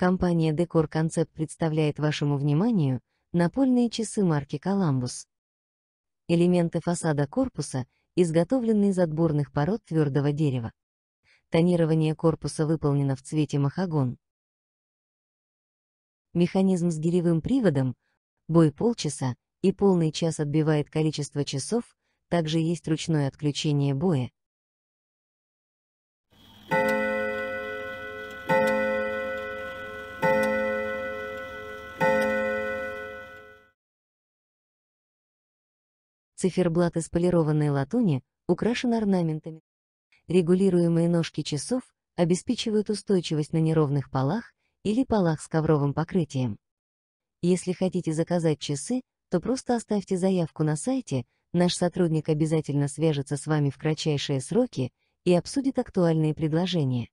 Компания Декор Концепт представляет вашему вниманию напольные часы марки «Коламбус». Элементы фасада корпуса изготовлены из отборных пород твердого дерева. Тонирование корпуса выполнено в цвете махагон. Механизм с гиревым приводом, бой полчаса и полный час отбивает количество часов, также есть ручное отключение боя. Циферблат из полированной латуни украшен орнаментами. Регулируемые ножки часов обеспечивают устойчивость на неровных полах или полах с ковровым покрытием. Если хотите заказать часы, то просто оставьте заявку на сайте, наш сотрудник обязательно свяжется с вами в кратчайшие сроки и обсудит актуальные предложения.